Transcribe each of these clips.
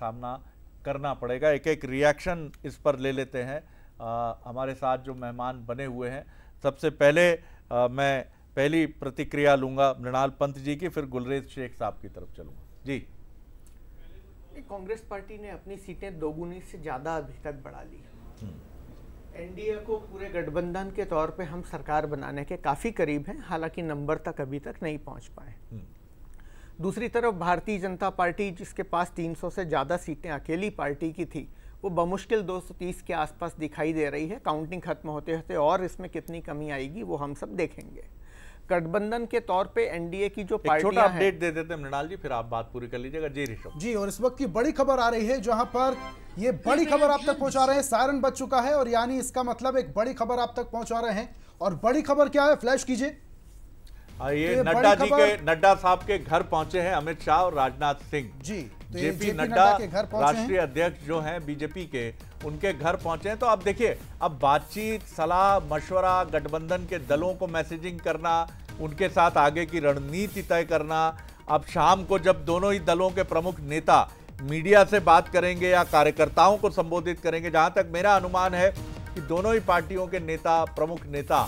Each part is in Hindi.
सामना करना पड़ेगा एक एक रिएक्शन इस पर ले लेते हैं आ, हमारे साथ जो मेहमान बने हुए हैं सबसे पहले आ, मैं पहली प्रतिक्रिया लूंगा मृणाल पंत जी की फिर गुलरेज शेख साहब की तरफ चलूंगा जी कांग्रेस पार्टी ने अपनी सीटें दोगुनी से ज़्यादा अभी तक बढ़ा ली हम्म। एनडीए को पूरे गठबंधन के तौर पे हम सरकार बनाने के काफ़ी करीब हैं हालांकि नंबर तक अभी तक नहीं पहुंच पाए हम्म। दूसरी तरफ भारतीय जनता पार्टी जिसके पास 300 से ज़्यादा सीटें अकेली पार्टी की थी वो बमुश्किल 230 के आसपास दिखाई दे रही है काउंटिंग खत्म होते होते और इसमें कितनी कमी आएगी वो हम सब देखेंगे गठबंधन के तौर पे एनडीए की जो छोटा अपडेट दे देते हैं मृणाल जी फिर आप बात पूरी कर लीजिएगा जी ऋषभ जी और इस वक्त की बड़ी खबर आ रही है जहां पर ये बड़ी खबर आप तक पहुंचा रहे हैं सायरन बच चुका है और यानी इसका मतलब एक बड़ी खबर आप तक पहुंचा रहे हैं और बड़ी खबर क्या है फ्लैश कीजिए हाँ, तो ये नड्डा जी के नड्डा साहब के घर पहुंचे हैं अमित शाह और राजनाथ सिंह जी तो जेपी नड्डा राष्ट्रीय अध्यक्ष जो हैं बीजेपी के उनके घर पहुंचे हैं तो आप देखिए अब बातचीत सलाह मशवरा गठबंधन के दलों को मैसेजिंग करना उनके साथ आगे की रणनीति तय करना अब शाम को जब दोनों ही दलों के प्रमुख नेता मीडिया से बात करेंगे या कार्यकर्ताओं को संबोधित करेंगे जहां तक मेरा अनुमान है कि दोनों ही पार्टियों के नेता प्रमुख नेता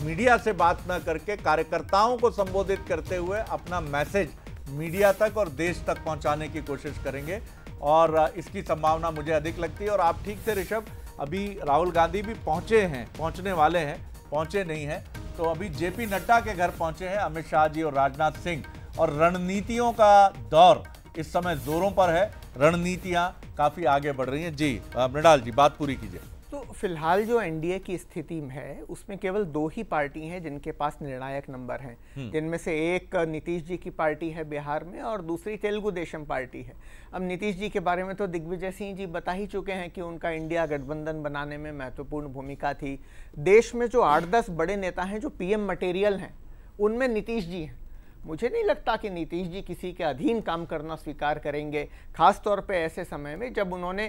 मीडिया से बात ना करके कार्यकर्ताओं को संबोधित करते हुए अपना मैसेज मीडिया तक और देश तक पहुंचाने की कोशिश करेंगे और इसकी संभावना मुझे अधिक लगती है और आप ठीक थे ऋषभ अभी राहुल गांधी भी पहुंचे हैं पहुंचने वाले हैं पहुंचे नहीं हैं तो अभी जेपी नड्डा के घर पहुंचे हैं अमित शाह जी और राजनाथ सिंह और रणनीतियों का दौर इस समय जोरों पर है रणनीतियां काफ़ी आगे बढ़ रही हैं जी मृणाल जी बात पूरी कीजिए तो फिलहाल जो एनडीए की स्थिति है उसमें केवल दो ही पार्टी हैं जिनके पास निर्णायक नंबर हैं हम्म। जिनमें से एक नीतीश जी की पार्टी है बिहार में और दूसरी तेलुगु देशम पार्टी है अब नीतीश जी के बारे में तो दिग्विजय सिंह जी बता ही चुके हैं कि उनका इंडिया गठबंधन बनाने में महत्वपूर्ण भूमिका थी देश में जो आठ दस बड़े नेता हैं जो पीएम मटेरियल हैं उनमें नीतीश जी हैं मुझे नहीं लगता कि नीतीश जी किसी के अधीन काम करना स्वीकार करेंगे खासतौर पे ऐसे समय में जब उन्होंने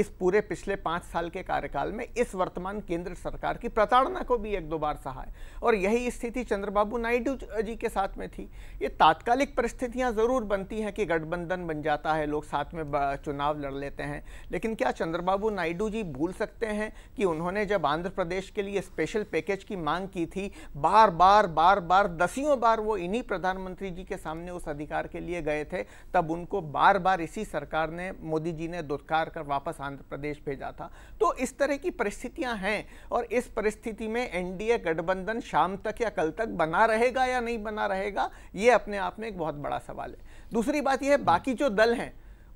इस पूरे पिछले पाँच साल के कार्यकाल में इस वर्तमान केंद्र सरकार की प्रताड़ना को भी एक दो बार सहा है और यही स्थिति चंद्रबाबू नायडू जी के साथ में थी ये तात्कालिक परिस्थितियाँ ज़रूर बनती हैं कि गठबंधन बन जाता है लोग साथ में चुनाव लड़ लेते हैं लेकिन क्या चंद्रबाबू नायडू जी भूल सकते हैं कि उन्होंने जब आंध्र प्रदेश के लिए स्पेशल पैकेज की मांग की थी बार बार बार बार दसियों बार वो इन्हीं प्रधानमंत्री जी के सामने उस अधिकार के लिए गए थे तब उनको बार बार इसी सरकार ने मोदी जी ने दुत्कार कर वापस आंध्र प्रदेश भेजा था तो इस तरह की परिस्थितियां हैं और इस परिस्थिति में एनडीए गठबंधन शाम तक या कल तक बना रहेगा या नहीं बना रहेगा ये अपने आप में एक बहुत बड़ा सवाल है दूसरी बात यह बाकी जो दल हैं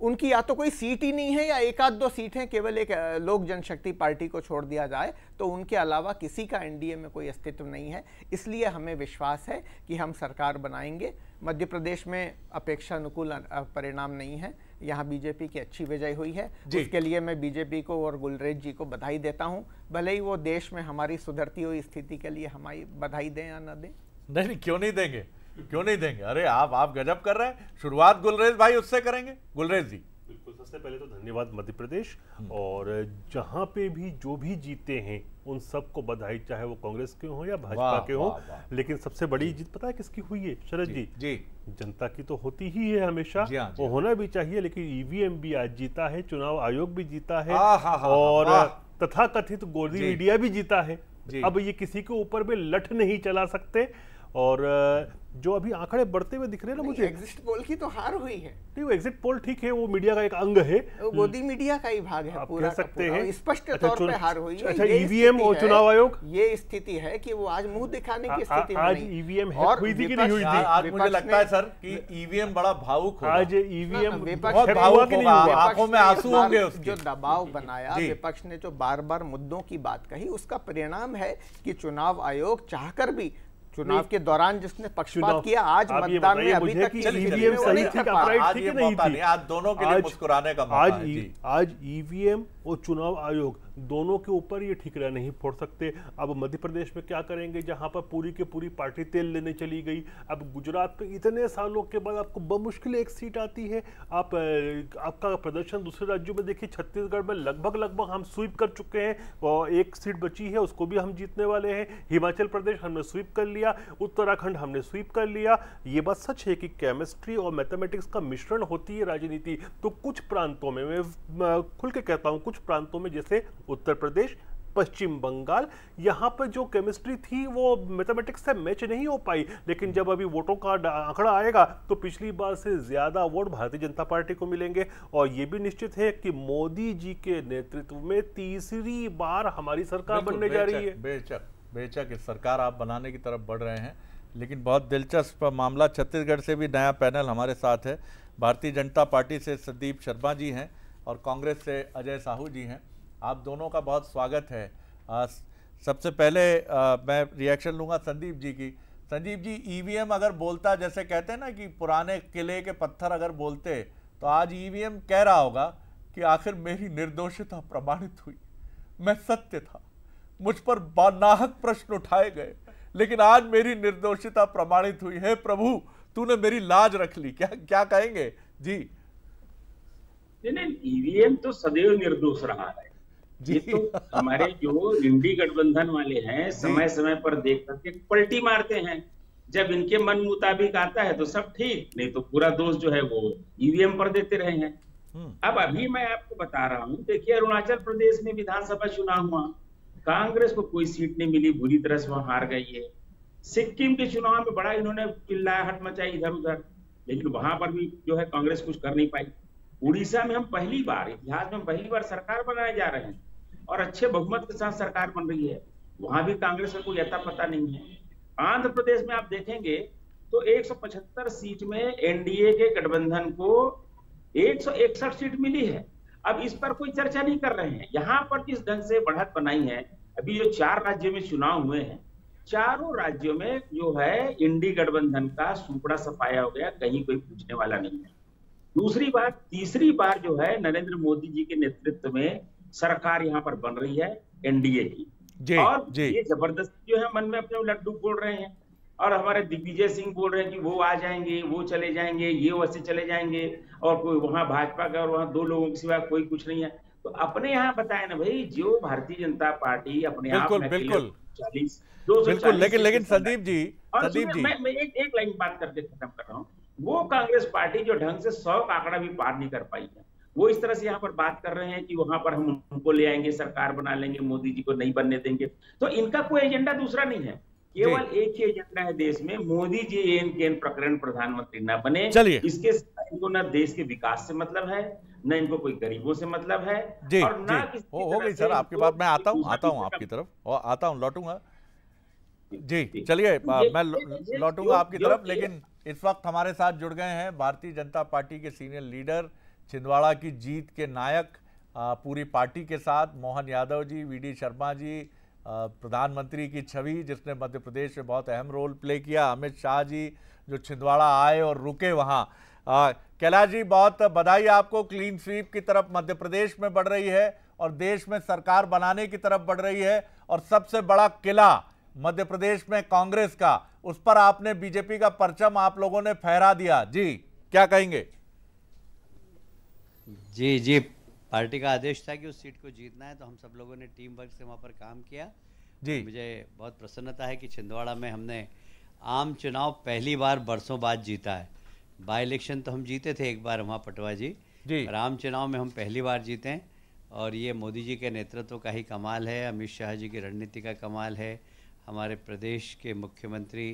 उनकी या तो कोई सीट ही नहीं है या एक आध दो सीट हैं केवल एक लोक जनशक्ति पार्टी को छोड़ दिया जाए तो उनके अलावा किसी का एनडीए में कोई अस्तित्व नहीं है इसलिए हमें विश्वास है कि हम सरकार बनाएंगे मध्य प्रदेश में अपेक्षा अनुकूल परिणाम नहीं है यहाँ बीजेपी की अच्छी विजय हुई है इसके लिए मैं बीजेपी को और गुलरेज जी को बधाई देता हूँ भले ही वो देश में हमारी सुधरती हुई स्थिति के लिए हमारी बधाई दें या न दें नहीं क्यों नहीं देंगे क्यों नहीं देंगे अरे आप आप गजब कर रहे हैं शुरुआत गुलरेज भाई उससे करेंगे गुलरेज जी बिल्कुल सबसे पहले तो धन्यवाद मध्य प्रदेश और जहां पे भी जो भी जीते हैं उन सबको बधाई चाहे वो कांग्रेस के हो या भाजपा के हो लेकिन सबसे बड़ी जीत पता है किसकी हुई है शरद जी जी जनता की तो होती ही है हमेशा जी, हाँ, जी, वो हाँ। होना भी चाहिए लेकिन ईवीएम e भी आज जीता है चुनाव आयोग भी जीता है और तथा कथित गोदी मीडिया भी जीता है अब ये किसी के ऊपर भी लठ नहीं चला सकते और जो अभी आंकड़े बढ़ते हुए दिख रहे हैं ना मुझे एग्जिट पोल की तो हार हुई है नहीं वो एग्जिट पोल ठीक है वो मीडिया का एक अंग है वो गोदी मीडिया का ही भाग है आप पूरा सकते हैं स्पष्ट अच्छा, तौर पे हार हुई है अच्छा ईवीएम e और चुनाव आयोग ये स्थिति है कि वो आज मुंह दिखाने की स्थिति में आज ईवीएम e और हुई थी कि नहीं हुई थी आज मुझे लगता है सर कि ईवीएम e बड़ा भावुक होगा आज ईवीएम बहुत भावुक होगा आंखों में आंसू होंगे उसके जो दबाव बनाया विपक्ष ने जो बार बार मुद्दों की बात कही उसका परिणाम है कि चुनाव आयोग चाहकर भी चुनाव के दौरान जिसने पक्षपात किया आज मतदान में अभी तक ईवीएम सही थी आज दोनों के लिए मुस्कुराने का आज आज ईवीएम और चुनाव आयोग दोनों के ऊपर ये ठिकरा नहीं फोड़ सकते अब मध्य प्रदेश में क्या करेंगे जहाँ पर पूरी की पूरी पार्टी तेल लेने चली गई अब गुजरात में इतने सालों के बाद आपको बमुश्किल एक सीट आती है आप आपका प्रदर्शन दूसरे राज्यों में देखिए छत्तीसगढ़ में लगभग लगभग हम स्वीप कर चुके हैं और एक सीट बची है उसको भी हम जीतने वाले हैं हिमाचल प्रदेश हमने स्वीप कर लिया उत्तराखंड हमने स्वीप कर लिया ये बात सच है कि केमिस्ट्री और मैथमेटिक्स का मिश्रण होती है राजनीति तो कुछ प्रांतों में मैं खुल के कहता हूँ कुछ कुछ प्रांतों में जैसे उत्तर प्रदेश पश्चिम बंगाल यहाँ पर जो केमिस्ट्री थी वो मैथमेटिक्स से मैच नहीं हो पाई लेकिन जब अभी वोटों का आंकड़ा आएगा तो पिछली बार से ज़्यादा वोट भारतीय जनता पार्टी को मिलेंगे और ये भी निश्चित है कि मोदी जी के नेतृत्व में तीसरी बार हमारी सरकार बनने जा रही है बेचक बेचक सरकार आप बनाने की तरफ बढ़ रहे हैं लेकिन बहुत दिलचस्प मामला छत्तीसगढ़ से भी नया पैनल हमारे साथ है भारतीय जनता पार्टी से संदीप शर्मा जी हैं और कांग्रेस से अजय साहू जी हैं आप दोनों का बहुत स्वागत है आ, सबसे पहले आ, मैं रिएक्शन लूँगा संदीप जी की संदीप जी ईवीएम e अगर बोलता जैसे कहते हैं ना कि पुराने किले के पत्थर अगर बोलते तो आज ईवीएम e कह रहा होगा कि आखिर मेरी निर्दोषता प्रमाणित हुई मैं सत्य था मुझ पर बानाहक प्रश्न उठाए गए लेकिन आज मेरी निर्दोषता प्रमाणित हुई है प्रभु तूने मेरी लाज रख ली क्या क्या कहेंगे जी नहीं नहीं ईवीएम तो सदैव निर्दोष रहा है ये तो हमारे जो इंडी गठबंधन वाले हैं समय समय पर देख करके पलटी मारते हैं जब इनके मन मुताबिक आता है तो सब ठीक नहीं तो पूरा दोष जो है वो ईवीएम e पर देते रहे हैं हम्म। अब अभी मैं आपको बता रहा हूँ देखिए अरुणाचल प्रदेश में विधानसभा चुनाव हुआ कांग्रेस को कोई सीट नहीं मिली बुरी तरह से वहां हार गई है सिक्किम के चुनाव में बड़ा इन्होंने चिल्लाहट मचाई इधर उधर लेकिन वहां पर भी जो है कांग्रेस कुछ कर नहीं पाई उड़ीसा में हम पहली बार इतिहास में पहली बार सरकार बनाए जा रहे हैं और अच्छे बहुमत के साथ सरकार बन रही है वहां भी कांग्रेस का कोई अता पता नहीं है आंध्र प्रदेश में आप देखेंगे तो 175 सीट में एनडीए के गठबंधन को एक सीट मिली है अब इस पर कोई चर्चा नहीं कर रहे हैं यहाँ पर जिस ढंग से बढ़त बनाई है अभी जो चार राज्यों में चुनाव हुए हैं चारों राज्यों में जो है इंडी गठबंधन का सूपड़ा सफाया हो गया कहीं कोई पूछने वाला नहीं है दूसरी बात तीसरी बार जो है नरेंद्र मोदी जी के नेतृत्व में सरकार यहाँ पर बन रही है एनडीए की जी, और जी. ये जबरदस्ती जो है मन में अपने लड्डू बोल रहे हैं और हमारे दिग्विजय सिंह बोल रहे हैं कि वो आ जाएंगे वो चले जाएंगे ये वैसे चले जाएंगे और कोई वहां भाजपा का और वहां दो लोगों के सिवा कोई कुछ नहीं है तो अपने यहाँ बताए ना भाई जो भारतीय जनता पार्टी अपने आप में बिल्कुल चालीस दो सौ लेकिन लेकिन संदीप जी संदीप जी मैं, मैं एक, एक लाइन बात करके खत्म कर रहा हूँ वो कांग्रेस पार्टी जो ढंग से सौ आंकड़ा भी पार नहीं कर पाई है वो इस तरह से यहाँ पर बात कर रहे हैं कि वहां पर हम उनको ले आएंगे सरकार बना लेंगे मोदी जी को नहीं बनने देंगे तो इनका कोई एजेंडा दूसरा नहीं है केवल एक ही एजेंडा है देश में मोदी जी एन के प्रकरण प्रधानमंत्री न बने इसके इनको न देश के विकास से मतलब है न इनको कोई गरीबों से मतलब है जी, और ना हो, हो गई सर आपके मैं आता हूँ आता हूँ आपकी तरफ आता हूँ लौटूंगा जी चलिए मैं लौटूंगा आपकी तरफ लेकिन इस वक्त हमारे साथ जुड़ गए हैं भारतीय जनता पार्टी के सीनियर लीडर छिंदवाड़ा की जीत के नायक पूरी पार्टी के साथ मोहन यादव जी वीडी शर्मा जी प्रधानमंत्री की छवि जिसने मध्य प्रदेश में बहुत अहम रोल प्ले किया अमित शाह जी जो छिंदवाड़ा आए और रुके वहाँ कैला जी बहुत बधाई आपको क्लीन स्वीप की तरफ मध्य प्रदेश में बढ़ रही है और देश में सरकार बनाने की तरफ बढ़ रही है और सबसे बड़ा किला मध्य प्रदेश में कांग्रेस का उस पर आपने बीजेपी का परचम आप लोगों ने फहरा दिया जी क्या कहेंगे जी जी पार्टी का आदेश था कि उस सीट को जीतना है तो हम सब लोगों ने टीम वर्क से वहां पर काम किया जी मुझे बहुत प्रसन्नता है कि छिंदवाड़ा में हमने आम चुनाव पहली बार बरसों बाद जीता है बाई इलेक्शन तो हम जीते थे एक बार वहाँ पटवा जी जी आम चुनाव में हम पहली बार जीते हैं और ये मोदी जी के नेतृत्व का ही कमाल है अमित शाह जी की रणनीति का कमाल है हमारे प्रदेश के मुख्यमंत्री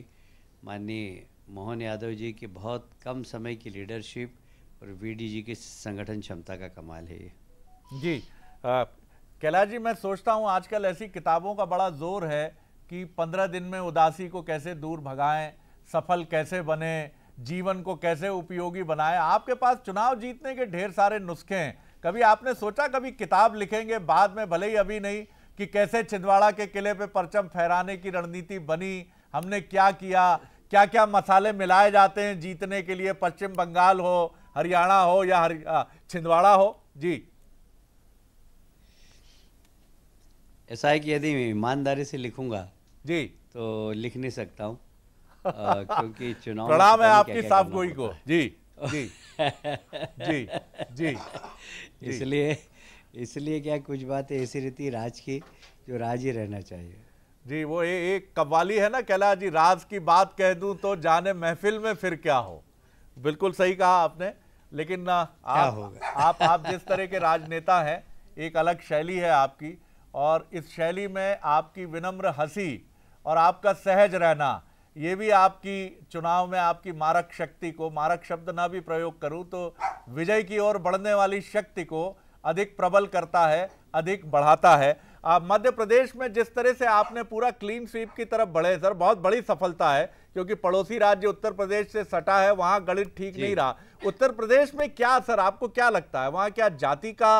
माननीय मोहन यादव जी की बहुत कम समय की लीडरशिप और डी जी की संगठन क्षमता का कमाल है ये जी कैलाश जी मैं सोचता हूँ आजकल ऐसी किताबों का बड़ा जोर है कि पंद्रह दिन में उदासी को कैसे दूर भगाएं सफल कैसे बने जीवन को कैसे उपयोगी बनाएं आपके पास चुनाव जीतने के ढेर सारे नुस्खे हैं कभी आपने सोचा कभी किताब लिखेंगे बाद में भले ही अभी नहीं कि कैसे छिंदवाड़ा के किले पे परचम फहराने की रणनीति बनी हमने क्या किया क्या क्या मसाले मिलाए जाते हैं जीतने के लिए पश्चिम बंगाल हो हरियाणा हो या छिंदवाड़ा हो जी ऐसा है कि यदि ईमानदारी से लिखूंगा जी तो लिख नहीं सकता हूँ क्योंकि चुनाव प्रणाम है आपकी साफ गोई को जी जी जी जी इसलिए इसलिए क्या कुछ बातें ऐसी रहती राज की जो राज ही रहना चाहिए जी वो ए, एक कव्वाली है ना कहला जी राज की बात कह दूं तो जाने महफिल में फिर क्या हो बिल्कुल सही कहा आपने लेकिन आप, होगा आप आप जिस तरह के राजनेता हैं एक अलग शैली है आपकी और इस शैली में आपकी विनम्र हंसी और आपका सहज रहना ये भी आपकी चुनाव में आपकी मारक शक्ति को मारक शब्द ना भी प्रयोग करूं तो विजय की ओर बढ़ने वाली शक्ति को अधिक प्रबल करता है अधिक बढ़ाता है मध्य प्रदेश में जिस तरह से आपने पूरा क्लीन स्वीप की तरफ बढ़े सर बहुत बड़ी सफलता है क्योंकि पड़ोसी राज्य उत्तर प्रदेश से सटा है वहां गणित ठीक नहीं रहा उत्तर प्रदेश में क्या सर आपको क्या लगता है वहां क्या जाति का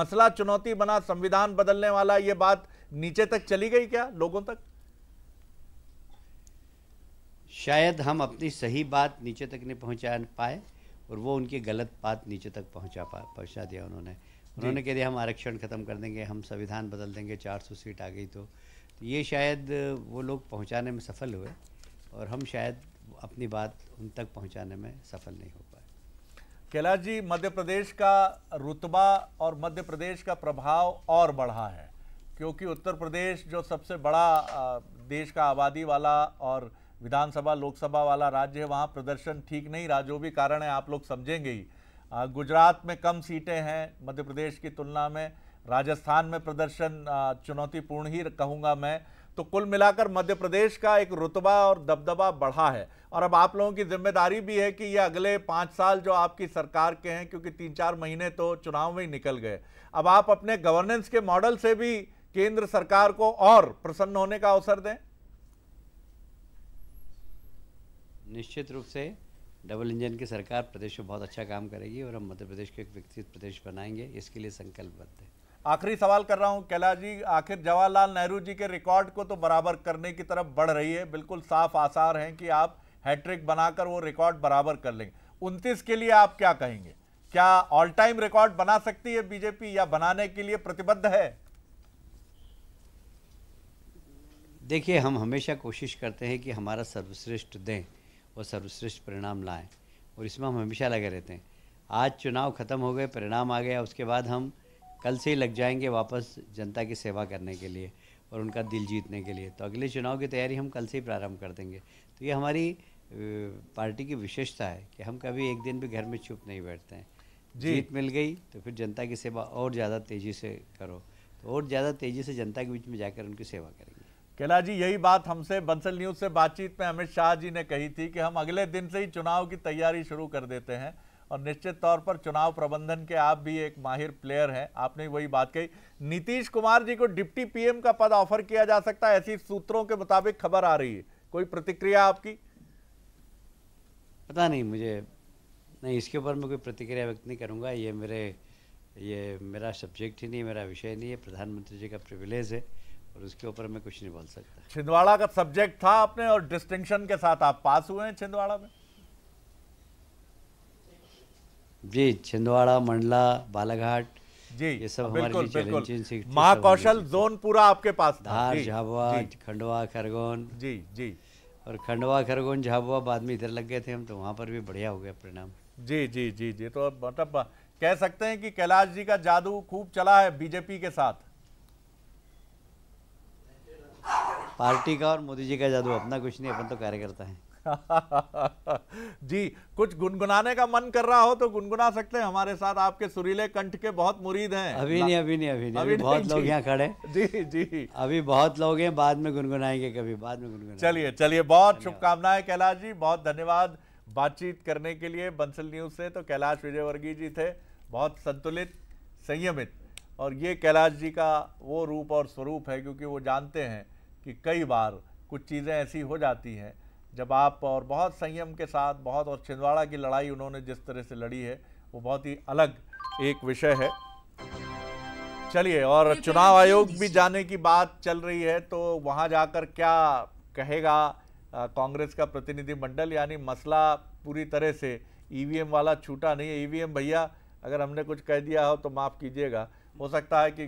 मसला चुनौती बना संविधान बदलने वाला ये बात नीचे तक चली गई क्या लोगों तक शायद हम अपनी सही बात नीचे तक नहीं पहुंचा पाए और वो उनकी गलत बात नीचे तक पहुंचा पा दिया उन्होंने उन्होंने कह दिया हम आरक्षण ख़त्म कर देंगे हम संविधान बदल देंगे 400 सीट आ गई तो।, तो, ये शायद वो लोग पहुंचाने में सफल हुए और हम शायद अपनी बात उन तक पहुंचाने में सफल नहीं हो पाए कैलाश जी मध्य प्रदेश का रुतबा और मध्य प्रदेश का प्रभाव और बढ़ा है क्योंकि उत्तर प्रदेश जो सबसे बड़ा देश का आबादी वाला और विधानसभा लोकसभा वाला राज्य है वहाँ प्रदर्शन ठीक नहीं रहा जो भी कारण है आप लोग समझेंगे ही गुजरात में कम सीटें हैं मध्य प्रदेश की तुलना में राजस्थान में प्रदर्शन चुनौतीपूर्ण ही कहूँगा मैं तो कुल मिलाकर मध्य प्रदेश का एक रुतबा और दबदबा बढ़ा है और अब आप लोगों की जिम्मेदारी भी है कि ये अगले पाँच साल जो आपकी सरकार के हैं क्योंकि तीन चार महीने तो चुनाव में ही निकल गए अब आप अपने गवर्नेंस के मॉडल से भी केंद्र सरकार को और प्रसन्न होने का अवसर दें निश्चित रूप से डबल इंजन की सरकार प्रदेश में बहुत अच्छा काम करेगी और हम मध्य प्रदेश को एक विकसित प्रदेश बनाएंगे इसके लिए संकल्पबद्ध है आखिरी सवाल कर रहा हूं कैला जी आखिर जवाहरलाल नेहरू जी के रिकॉर्ड को तो बराबर करने की तरफ बढ़ रही है बिल्कुल साफ आसार हैं कि आप हैट्रिक बनाकर वो रिकॉर्ड बराबर कर लेंगे उनतीस के लिए आप क्या कहेंगे क्या ऑल टाइम रिकॉर्ड बना सकती है बीजेपी या बनाने के लिए प्रतिबद्ध है देखिए हम हमेशा कोशिश करते हैं कि हमारा सर्वश्रेष्ठ दें वो सर्वश्रेष्ठ परिणाम लाएँ और इसमें हम हमेशा लगे रहते हैं आज चुनाव ख़त्म हो गए परिणाम आ गया उसके बाद हम कल से ही लग जाएंगे वापस जनता की सेवा करने के लिए और उनका दिल जीतने के लिए तो अगले चुनाव की तैयारी हम कल से ही प्रारंभ कर देंगे तो ये हमारी पार्टी की विशेषता है कि हम कभी एक दिन भी घर में छुप नहीं बैठते हैं जीत मिल गई तो फिर जनता की सेवा और ज़्यादा तेज़ी से करो तो और ज़्यादा तेज़ी से जनता के बीच में जाकर उनकी सेवा करेंगे केला जी यही बात हमसे बंसल न्यूज से बातचीत में अमित शाह जी ने कही थी कि हम अगले दिन से ही चुनाव की तैयारी शुरू कर देते हैं और निश्चित तौर पर चुनाव प्रबंधन के आप भी एक माहिर प्लेयर हैं आपने वही बात कही नीतीश कुमार जी को डिप्टी पीएम का पद ऑफर किया जा सकता है ऐसी सूत्रों के मुताबिक खबर आ रही है कोई प्रतिक्रिया आपकी पता नहीं मुझे नहीं इसके ऊपर मैं कोई प्रतिक्रिया व्यक्त नहीं करूँगा ये मेरे ये मेरा सब्जेक्ट ही नहीं मेरा विषय नहीं है प्रधानमंत्री जी का प्रिविलेज है और उसके ऊपर मैं कुछ नहीं बोल सकता छिंदवाड़ा का सब्जेक्ट था आपने और डिस्टिंक्शन के साथ आप पास हुए हैं छिंदवाड़ा में जी छिंदवाड़ा मंडला बालाघाट जी ये सब बिल्कुल महाकौशल जोन पूरा आपके पास था धार झाबुआ खंडवा खरगोन जी जी और खंडवा खरगोन झाबुआ बाद में इधर लग गए थे हम तो वहाँ पर भी बढ़िया हो गया परिणाम जी जी जी जी तो मतलब कह सकते हैं कि कैलाश जी का जादू खूब चला है बीजेपी के साथ पार्टी का और मोदी जी का जादू अपना कुछ नहीं अपन तो कार्यकर्ता है जी कुछ गुनगुनाने का मन कर रहा हो तो गुनगुना सकते हैं हमारे साथ आपके सुरीले कंठ के बहुत मुरीद हैं अभी नहीं अभी नहीं अभी नहीं अभी, अभी बहुत लोग यहाँ खड़े जी जी अभी बहुत लोग हैं बाद में गुनगुनाएंगे कभी बाद में गुनगुना चलिए चलिए बहुत शुभकामनाएं कैलाश जी बहुत धन्यवाद बातचीत करने के लिए बंसल न्यूज से तो कैलाश विजयवर्गीय जी थे बहुत संतुलित संयमित और ये कैलाश जी का वो रूप और स्वरूप है क्योंकि वो जानते हैं कि कई बार कुछ चीज़ें ऐसी हो जाती हैं जब आप और बहुत संयम के साथ बहुत और छिंदवाड़ा की लड़ाई उन्होंने जिस तरह से लड़ी है वो बहुत ही अलग एक विषय है चलिए और चुनाव आयोग भी जाने की बात चल रही है तो वहाँ जाकर क्या कहेगा कांग्रेस का प्रतिनिधिमंडल यानी मसला पूरी तरह से ईवीएम वाला छूटा नहीं है ईवीएम भैया अगर हमने कुछ कह दिया हो तो माफ़ कीजिएगा हो सकता है कि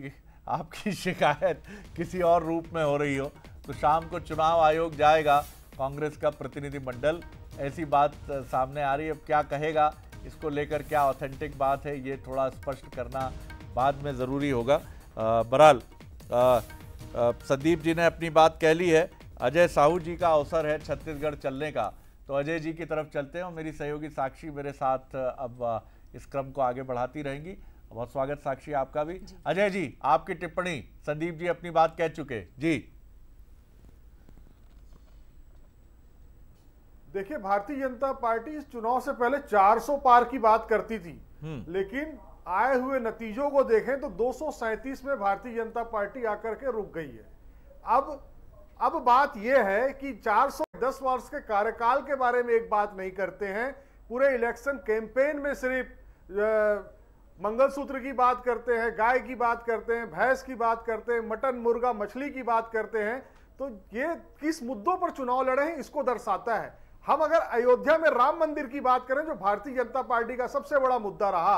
आपकी शिकायत किसी और रूप में हो रही हो तो शाम को चुनाव आयोग जाएगा कांग्रेस का प्रतिनिधिमंडल ऐसी बात सामने आ रही है अब क्या कहेगा इसको लेकर क्या ऑथेंटिक बात है ये थोड़ा स्पष्ट करना बाद में ज़रूरी होगा बहरहाल संदीप जी ने अपनी बात कह ली है अजय साहू जी का अवसर है छत्तीसगढ़ चलने का तो अजय जी की तरफ चलते हैं और मेरी सहयोगी साक्षी मेरे साथ अब इस क्रम को आगे बढ़ाती रहेंगी बहुत स्वागत साक्षी आपका भी अजय जी आपकी टिप्पणी संदीप जी अपनी बात कह चुके जी देखिए भारतीय जनता पार्टी इस चुनाव से पहले 400 पार की बात करती थी हम्म। लेकिन आए हुए नतीजों को देखें तो दो में भारतीय जनता पार्टी आकर के रुक गई है अब अब बात यह है कि 410 वर्ष के कार्यकाल के बारे में एक बात नहीं करते हैं पूरे इलेक्शन कैंपेन में सिर्फ मंगलसूत्र की बात करते हैं गाय की बात करते हैं भैंस की बात करते हैं मटन मुर्गा मछली की बात करते हैं तो ये किस मुद्दों पर चुनाव लड़े हैं इसको दर्शाता है हम अगर अयोध्या में राम मंदिर की बात करें जो भारतीय जनता पार्टी का सबसे बड़ा मुद्दा रहा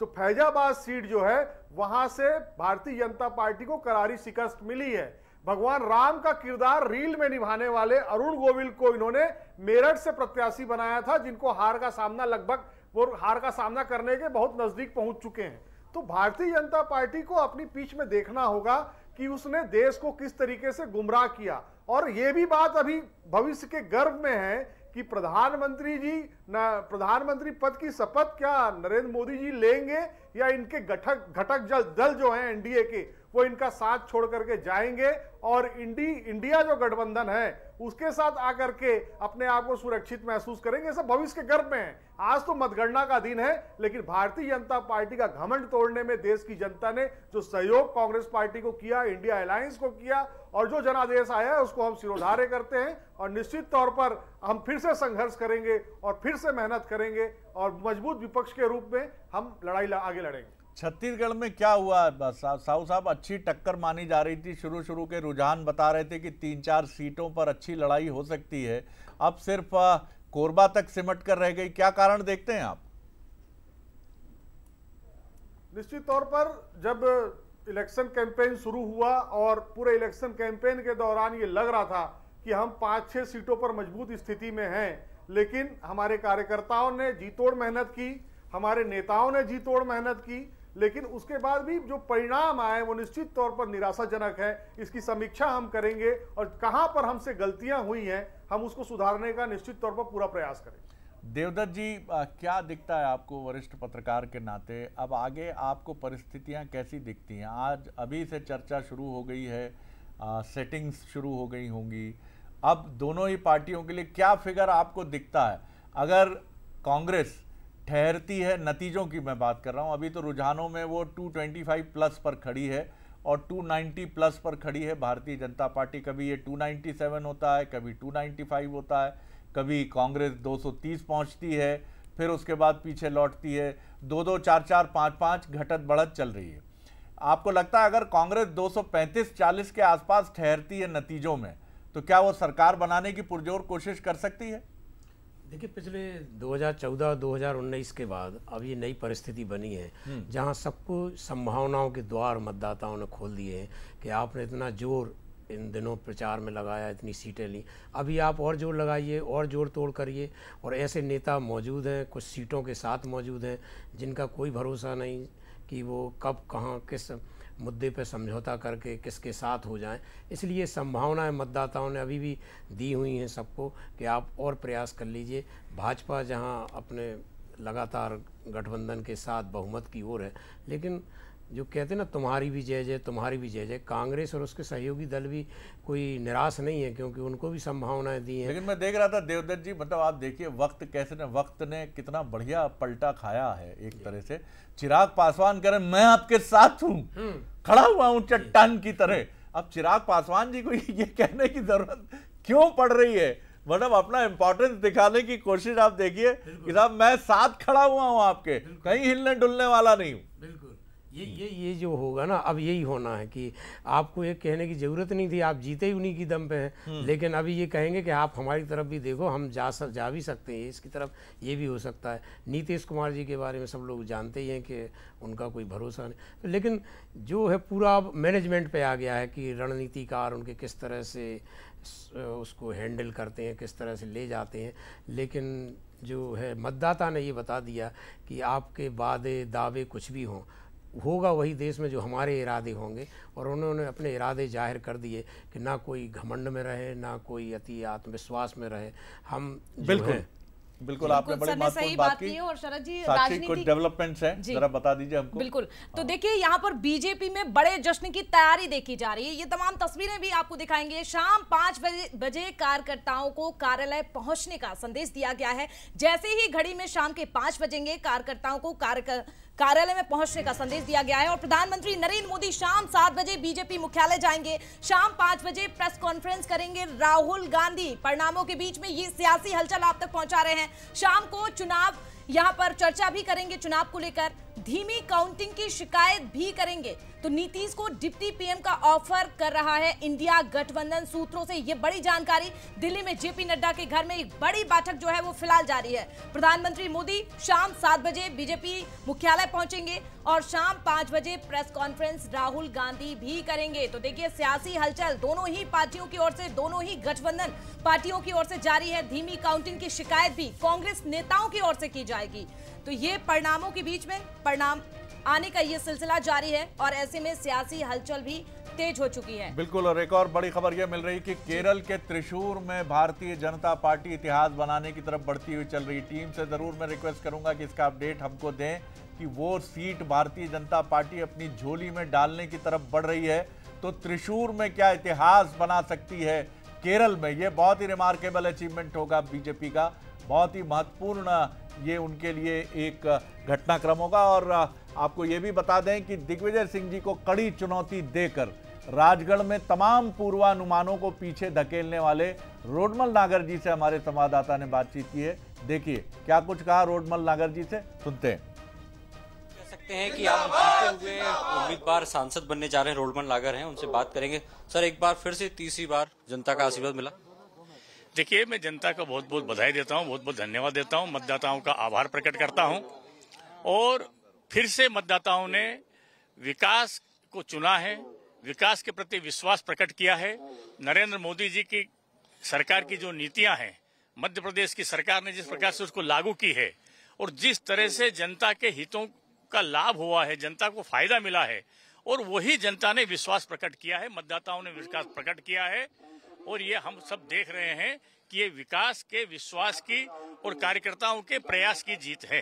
तो फैजाबाद सीट जो है वहां से भारतीय जनता पार्टी को करारी शिकस्त मिली है भगवान राम का किरदार रील में निभाने वाले अरुण गोविल को इन्होंने मेरठ से प्रत्याशी बनाया था जिनको हार का सामना लगभग वो हार का सामना करने के बहुत नज़दीक पहुंच चुके हैं तो भारतीय जनता पार्टी को अपनी पीछ में देखना होगा कि उसने देश को किस तरीके से गुमराह किया और ये भी बात अभी भविष्य के गर्भ में है कि प्रधानमंत्री जी न प्रधानमंत्री पद की शपथ क्या नरेंद्र मोदी जी लेंगे या इनके घटक घटक दल जो हैं एनडीए के वो इनका साथ छोड़ करके जाएंगे और इंडी इंडिया जो गठबंधन है उसके साथ आकर के अपने आप को सुरक्षित महसूस करेंगे सब भविष्य के गर्भ में है आज तो मतगणना का दिन है लेकिन भारतीय जनता पार्टी का घमंड तोड़ने में देश की जनता ने जो सहयोग कांग्रेस पार्टी को किया इंडिया अलायंस को किया और जो जनादेश आया है उसको हम सिरोधारे करते हैं और निश्चित तौर पर हम फिर से संघर्ष करेंगे और फिर से मेहनत करेंगे और मजबूत विपक्ष के रूप में हम लड़ाई आगे लड़ेंगे छत्तीसगढ़ में क्या हुआ साहू साहब अच्छी टक्कर मानी जा रही थी शुरू शुरू के रुझान बता रहे थे कि तीन चार सीटों पर अच्छी लड़ाई हो सकती है अब सिर्फ कोरबा तक सिमट कर रह गई क्या कारण देखते हैं आप निश्चित तौर पर जब इलेक्शन कैंपेन शुरू हुआ और पूरे इलेक्शन कैंपेन के दौरान ये लग रहा था कि हम पाँच छः सीटों पर मजबूत स्थिति में हैं लेकिन हमारे कार्यकर्ताओं ने जीतोड़ मेहनत की हमारे नेताओं ने जीतोड़ मेहनत की लेकिन उसके बाद भी जो परिणाम आए वो निश्चित तौर पर निराशाजनक है इसकी समीक्षा हम करेंगे और कहाँ पर हमसे गलतियाँ हुई हैं हम उसको सुधारने का निश्चित तौर पर पूरा प्रयास करेंगे देवदत्त जी आ, क्या दिखता है आपको वरिष्ठ पत्रकार के नाते अब आगे आपको परिस्थितियां कैसी दिखती हैं आज अभी से चर्चा शुरू हो गई है आ, सेटिंग्स शुरू हो गई होंगी अब दोनों ही पार्टियों के लिए क्या फिगर आपको दिखता है अगर कांग्रेस ठहरती है नतीजों की मैं बात कर रहा हूँ अभी तो रुझानों में वो 225 प्लस पर खड़ी है और 290 प्लस पर खड़ी है भारतीय जनता पार्टी कभी ये 297 होता है कभी 295 होता है कभी कांग्रेस 230 पहुंचती है फिर उसके बाद पीछे लौटती है दो दो चार चार पाँच पाँच घटत बढ़त चल रही है आपको लगता है अगर कांग्रेस 235-40 के आसपास ठहरती है नतीजों में तो क्या वो सरकार बनाने की पुरजोर कोशिश कर सकती है देखिए पिछले 2014-2019 के बाद अब ये नई परिस्थिति बनी है हम्म। जहां सबको संभावनाओं के द्वार मतदाताओं ने खोल दिए हैं कि आपने इतना जोर इन दिनों प्रचार में लगाया इतनी सीटें ली अभी आप और जोर लगाइए और जोर तोड़ करिए और ऐसे नेता मौजूद हैं कुछ सीटों के साथ मौजूद हैं जिनका कोई भरोसा नहीं कि वो कब कहाँ किस मुद्दे पर समझौता करके किसके साथ हो जाएं इसलिए संभावनाएं मतदाताओं ने अभी भी दी हुई हैं सबको कि आप और प्रयास कर लीजिए भाजपा जहां अपने लगातार गठबंधन के साथ बहुमत की ओर है लेकिन जो कहते हैं ना तुम्हारी भी जय जय तुम्हारी भी जय जय कांग्रेस और उसके सहयोगी दल भी कोई निराश नहीं है क्योंकि उनको भी संभावनाएं दी हैं लेकिन मैं देख रहा था देवदत्त जी मतलब आप देखिए वक्त कैसे ने वक्त ने कितना बढ़िया पलटा खाया है एक तरह से चिराग पासवान कह रहे मैं आपके साथ हूँ हम्म। खड़ा हुआ हूँ चट्टान की तरह अब चिराग पासवान जी को ये कहने की जरूरत क्यों पड़ रही है मतलब अपना इंपॉर्टेंस दिखाने की कोशिश आप देखिए कि साहब मैं साथ खड़ा हुआ हूँ आपके कहीं हिलने डुलने वाला नहीं हूँ ये ये ये जो होगा ना अब यही होना है कि आपको ये कहने की ज़रूरत नहीं थी आप जीते ही उन्हीं की दम पे हैं हम्म। लेकिन अभी ये कहेंगे कि आप हमारी तरफ भी देखो हम जा सक जा भी सकते हैं इसकी तरफ ये भी हो सकता है नीतीश कुमार जी के बारे में सब लोग जानते ही हैं कि उनका कोई भरोसा नहीं तो लेकिन जो है पूरा अब मैनेजमेंट पर आ गया है कि रणनीतिकार उनके किस तरह से उसको हैंडल करते हैं किस तरह से ले जाते हैं लेकिन जो है मतदाता ने ये बता दिया कि आपके वादे दावे कुछ भी हों होगा वही देश में जो हमारे इरादे होंगे और उन्होंने अपने इरादे जाहिर कर दिए कि ना कोई घमंड में रहे ना कोई अति आत्मविश्वास में रहे हम बिल्कुल बिल्कुल आपने बड़ी सही बात की और शरद जी राजनीति कुछ डेवलपमेंट्स हैं जरा बता दीजिए हमको बिल्कुल तो हाँ। देखिए यहाँ पर बीजेपी में बड़े जश्न की तैयारी देखी जा रही है ये तमाम तस्वीरें भी आपको दिखाएंगे शाम पांच बजे कार्यकर्ताओं को कार्यालय पहुंचने का संदेश दिया गया है जैसे ही घड़ी में शाम के पांच बजेंगे कार्यकर्ताओं को कार्य कार्यालय में पहुंचने का संदेश दिया गया है और प्रधानमंत्री नरेंद्र मोदी शाम सात बजे बीजेपी मुख्यालय जाएंगे शाम पांच बजे प्रेस कॉन्फ्रेंस करेंगे राहुल गांधी परिणामों के बीच में ये सियासी हलचल आप तक पहुंचा रहे हैं शाम को चुनाव यहां पर चर्चा भी करेंगे चुनाव को लेकर धीमी काउंटिंग की शिकायत भी करेंगे तो नीतीश को डिप्टी पीएम का ऑफर कर रहा है इंडिया गठबंधन सूत्रों से यह बड़ी जानकारी दिल्ली में जेपी नड्डा के घर में एक बड़ी बैठक जो है वो फिलहाल जारी है प्रधानमंत्री मोदी शाम सात बजे बीजेपी मुख्यालय पहुंचेंगे और शाम पांच बजे प्रेस कॉन्फ्रेंस राहुल गांधी भी करेंगे तो देखिए सियासी हलचल दोनों ही पार्टियों की ओर से दोनों ही गठबंधन पार्टियों की ओर से जारी है धीमी काउंटिंग की शिकायत भी कांग्रेस नेताओं की ओर से की जाएगी तो ये परिणामों के बीच में परिणाम आने का ये सिलसिला जारी है और ऐसे में सियासी हलचल भी तेज हो चुकी है बिल्कुल और एक और बड़ी खबर यह मिल रही है कि केरल के त्रिशूर में भारतीय जनता पार्टी इतिहास बनाने की तरफ बढ़ती हुई चल रही टीम से जरूर मैं रिक्वेस्ट करूंगा कि इसका अपडेट हमको दें कि वो सीट भारतीय जनता पार्टी अपनी झोली में डालने की तरफ बढ़ रही है तो त्रिशूर में क्या इतिहास बना सकती है केरल में यह बहुत ही रिमार्केबल अचीवमेंट होगा बीजेपी का बहुत ही महत्वपूर्ण ये उनके लिए एक घटनाक्रम होगा और आपको ये भी बता दें कि दिग्विजय सिंह जी को कड़ी चुनौती देकर राजगढ़ में तमाम पूर्वानुमानों को पीछे धकेलने वाले रोडमल नागर जी से हमारे संवाददाता ने बातचीत की है देखिए क्या कुछ कहा रोडमल नागर जी से सुनते हैं कह सकते हैं कि आप हुए उम्मीदवार सांसद बनने जा रहे हैं रोडमल नागर हैं उनसे बात करेंगे सर एक बार फिर से तीसरी बार जनता का आशीर्वाद मिला देखिए मैं जनता का बहुत बहुत बधाई देता हूँ बहुत बहुत धन्यवाद देता हूँ मतदाताओं का आभार प्रकट करता हूँ और फिर से मतदाताओं ने विकास को चुना है विकास के प्रति विश्वास प्रकट किया है नरेंद्र मोदी जी की सरकार की जो नीतियां हैं मध्य प्रदेश की सरकार ने जिस प्रकार से उसको लागू की है और जिस तरह से जनता के हितों का लाभ हुआ है जनता को फायदा मिला है और वही जनता ने विश्वास प्रकट किया है मतदाताओं ने विश्वास प्रकट किया है और ये हम सब देख रहे हैं कि ये विकास के विश्वास की और कार्यकर्ताओं के प्रयास की जीत है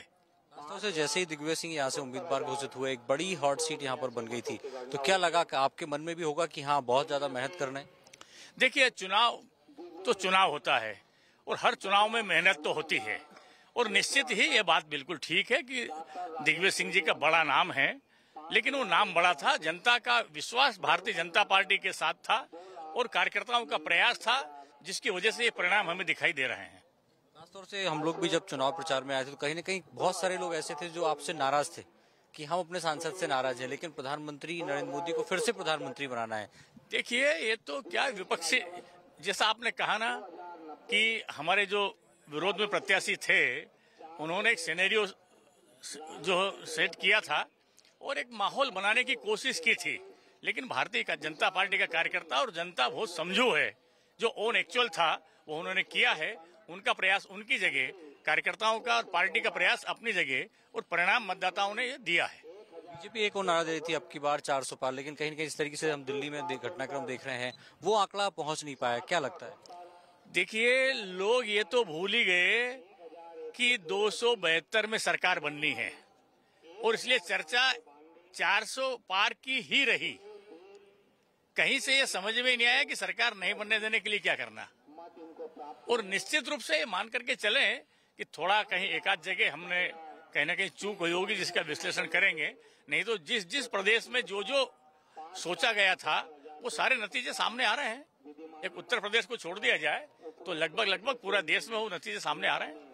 से जैसे ही दिग्विजय सिंह यहाँ से उम्मीदवार घोषित हुए एक बड़ी हॉट सीट यहाँ पर बन गई थी तो क्या लगा कि आपके मन में भी होगा कि हाँ बहुत ज्यादा मेहनत करना है देखिए चुनाव तो चुनाव होता है और हर चुनाव में मेहनत तो होती है और निश्चित ही ये बात बिल्कुल ठीक है कि दिग्विजय सिंह जी का बड़ा नाम है लेकिन वो नाम बड़ा था जनता का विश्वास भारतीय जनता पार्टी के साथ था और कार्यकर्ताओं का प्रयास था जिसकी वजह से ये परिणाम हमें दिखाई दे रहे हैं खासतौर से हम लोग भी जब चुनाव प्रचार में आए थे तो कहीं ना कहीं बहुत सारे लोग ऐसे थे जो आपसे नाराज थे कि हम अपने सांसद से नाराज हैं लेकिन प्रधानमंत्री नरेंद्र मोदी को फिर से प्रधानमंत्री बनाना है देखिए ये तो क्या विपक्षी जैसा आपने कहा ना कि हमारे जो विरोध में प्रत्याशी थे उन्होंने एक सिनेरियो जो सेट किया था और एक माहौल बनाने की कोशिश की थी लेकिन भारतीय का जनता पार्टी का कार्यकर्ता और जनता बहुत समझू है जो ओन एक्चुअल था वो उन्होंने किया है उनका प्रयास उनकी जगह कार्यकर्ताओं का और पार्टी का प्रयास अपनी जगह और परिणाम मतदाताओं ने दिया है बीजेपी एक और नारा दे रही थी अब की बार सौ पार लेकिन कहीं ना कहीं इस तरीके से हम दिल्ली में घटनाक्रम देख रहे हैं वो आंकड़ा पहुंच नहीं पाया क्या लगता है देखिए लोग ये तो भूल ही गए कि दो में सरकार बननी है और इसलिए चर्चा 400 पार की ही रही कहीं से ये समझ में नहीं आया कि सरकार नहीं बनने देने के लिए क्या करना और निश्चित रूप से ये मान करके चले कि थोड़ा कहीं एकाध जगह हमने कहीं ना कहीं चूक हुई होगी जिसका विश्लेषण करेंगे नहीं तो जिस जिस प्रदेश में जो जो सोचा गया था वो सारे नतीजे सामने आ रहे हैं एक उत्तर प्रदेश को छोड़ दिया जाए तो लगभग लगभग पूरा देश में वो नतीजे सामने आ रहे हैं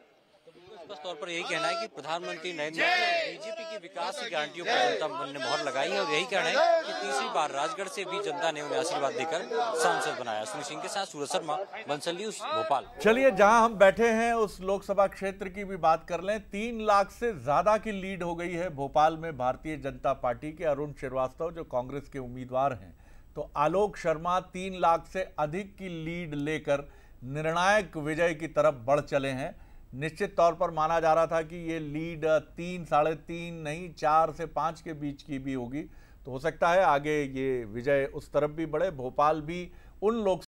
स्पष्ट तौर पर यही कहना है कि प्रधानमंत्री नरेंद्र मोदी बीजेपी की विकास की गारंटियों पर जनता ने मोहर लगाई है और यही कहना है कि तीसरी बार राजगढ़ से भी जनता ने उन्हें आशीर्वाद देकर सांसद बनाया सुनील सिंह के साथ सूरज शर्मा बंसल न्यूज भोपाल चलिए जहां हम बैठे हैं उस लोकसभा क्षेत्र की भी बात कर लें तीन लाख से ज्यादा की लीड हो गई है भोपाल में भारतीय जनता पार्टी के अरुण श्रीवास्तव जो कांग्रेस के उम्मीदवार हैं तो आलोक शर्मा तीन लाख से अधिक की लीड लेकर निर्णायक विजय की तरफ बढ़ चले हैं निश्चित तौर पर माना जा रहा था कि ये लीड तीन साढ़े तीन नहीं चार से पाँच के बीच की भी होगी तो हो सकता है आगे ये विजय उस तरफ भी बढ़े भोपाल भी उन लोग